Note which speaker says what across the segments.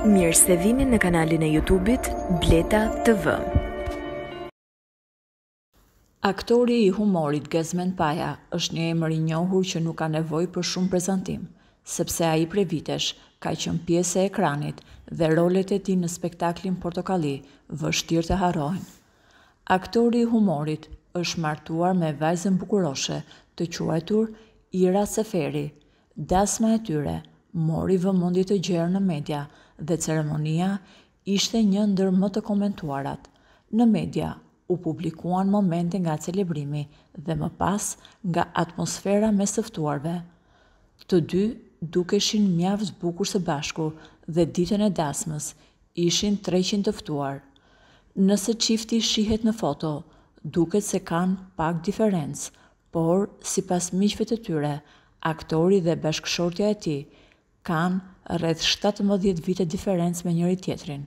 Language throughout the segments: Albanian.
Speaker 1: mirë se vini në kanalin e YouTube-it Bleta TV. Aktori i humorit Gazmen Paja është një emër i njohur që nuk ka nevojë për shumë prezantim, sepse ai prej vitesh ka qenë pjesë e ekranit dhe rolet e tij në spektaklin Portokalli vështirë të harrohen. Aktori i humorit është martuar me vajzën bukuroshe të quajtur Ira Seferi. Dasma e tyre mori vëmendje të gjerë në media dhe ceremonia ishte një ndër më të komentuarat. Në media u publikuan momente nga celebrimi dhe më pas nga atmosfera me sëftuarve. Të dy dukeshin mjaft bukur së bashku dhe ditën e dasmës ishin 300 tëftuar. Nëse qifti shihet në foto, duket se kanë pak diferencë, por si pas miqve të tyre, aktori dhe bashkëshortja e ti, kanë rreth 17 vite diferencë me njëri tjetrin.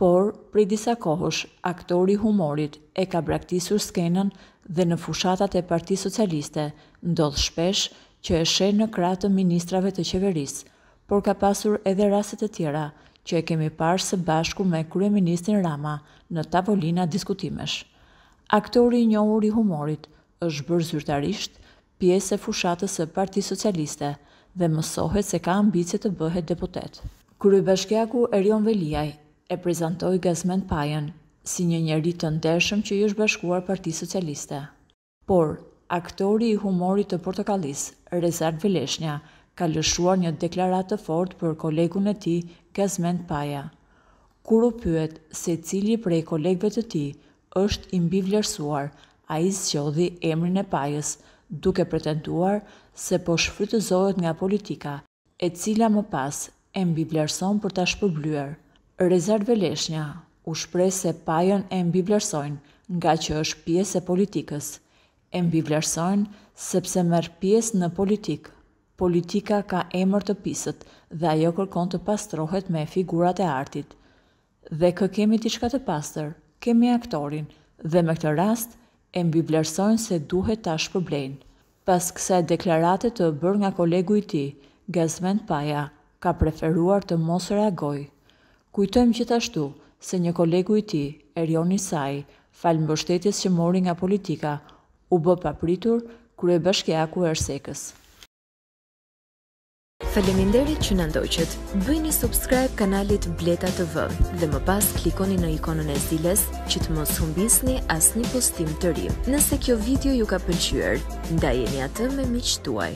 Speaker 1: Por, prej disa kohësh, aktori humorit e ka braktisur skenën dhe në fushatat e parti socialiste ndodh shpesh që e shenë në kratë të ministrave të qeverisë, por ka pasur edhe raset e tjera që e kemi parë së bashku me Krye Ministrin Rama në tavolina diskutimesh. Aktori i njohur i humorit është bërë zyrtarisht pjesë e fushatës së Parti Socialiste, dhe mësohet se ka ambicje të bëhet deputet. Kërë i bashkjaku Erion Veliaj e prezentoj Gazmen Pajen si një njeri të ndershëm që i është bashkuar Parti Socialiste. Por, aktori i humorit të portokalis, Rezard Veleshnja, ka lëshuar një deklarat të fort për kolegun e ti, Gazmen Paja. Kërë u pyet se cili prej kolegve të ti është imbivlerësuar, a i zxodhi emrin e pajës, duke pretenduar se po shfrytëzohet nga politika e cila më pas e mbi vlerëson për ta shpërbluer. Rezerve Leshnja u shprej se pajon e mbi vlerësojnë nga që është piesë e politikës. E mbi vlerësojnë sepse mërë piesë në politikë. Politika ka emër të pisët dhe ajo kërkon të pastrohet me figurat e artit. Dhe kë kemi t'i të pastër, kemi aktorin dhe me këtë rast e mbi vlerësojnë se duhet t'a shpërblejnë pas kësaj deklarate të bërë nga kolegu i ti, Gazment Paja, ka preferuar të mos reagoj. Kujtojmë gjithashtu se një kolegu i ti, Erion Isai, falë mbështetjes që mori nga politika, u bë papritur kërë e bashkja ku e rsekës. Faleminderit që na ndoqët. bëjni subscribe kanalit Bleta TV dhe më pas klikoni në ikonën e zilës që të mos humbisni asnjë postim të ri. Nëse kjo video ju ka pëlqyer, ndajeni atë me miqtuaj.